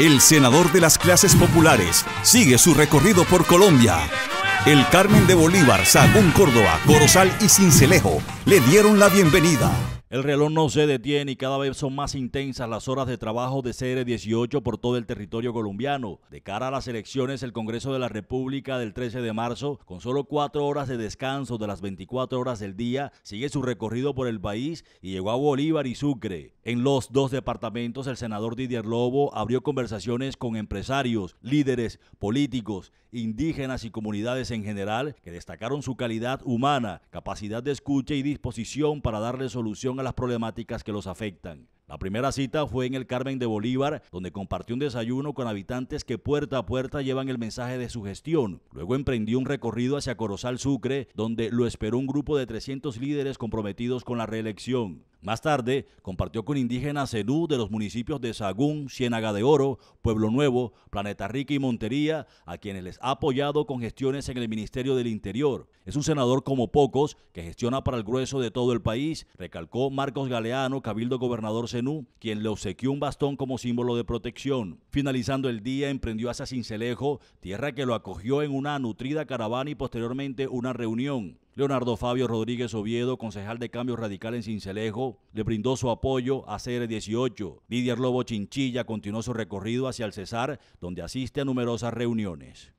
el senador de las clases populares, sigue su recorrido por Colombia. El Carmen de Bolívar, Sagún Córdoba, Corozal y Cincelejo le dieron la bienvenida. El reloj no se detiene y cada vez son más intensas las horas de trabajo de CR18 por todo el territorio colombiano. De cara a las elecciones, el Congreso de la República del 13 de marzo, con solo cuatro horas de descanso de las 24 horas del día, sigue su recorrido por el país y llegó a Bolívar y Sucre. En los dos departamentos, el senador Didier Lobo abrió conversaciones con empresarios, líderes, políticos, indígenas y comunidades en general que destacaron su calidad humana, capacidad de escucha y disposición para darle solución las problemáticas que los afectan. La primera cita fue en el Carmen de Bolívar, donde compartió un desayuno con habitantes que puerta a puerta llevan el mensaje de su gestión. Luego emprendió un recorrido hacia Corozal Sucre, donde lo esperó un grupo de 300 líderes comprometidos con la reelección. Más tarde, compartió con indígenas Zenú de los municipios de Sagún, Ciénaga de Oro, Pueblo Nuevo, Planeta Rica y Montería, a quienes les ha apoyado con gestiones en el Ministerio del Interior. Es un senador como pocos que gestiona para el grueso de todo el país, recalcó Marcos Galeano, cabildo gobernador Zenú, quien le obsequió un bastón como símbolo de protección. Finalizando el día, emprendió hacia Cincelejo, tierra que lo acogió en una nutrida caravana y posteriormente una reunión. Leonardo Fabio Rodríguez Oviedo, concejal de Cambio Radical en Cincelejo, le brindó su apoyo a CR18. Lidia Lobo Chinchilla continuó su recorrido hacia el Cesar, donde asiste a numerosas reuniones.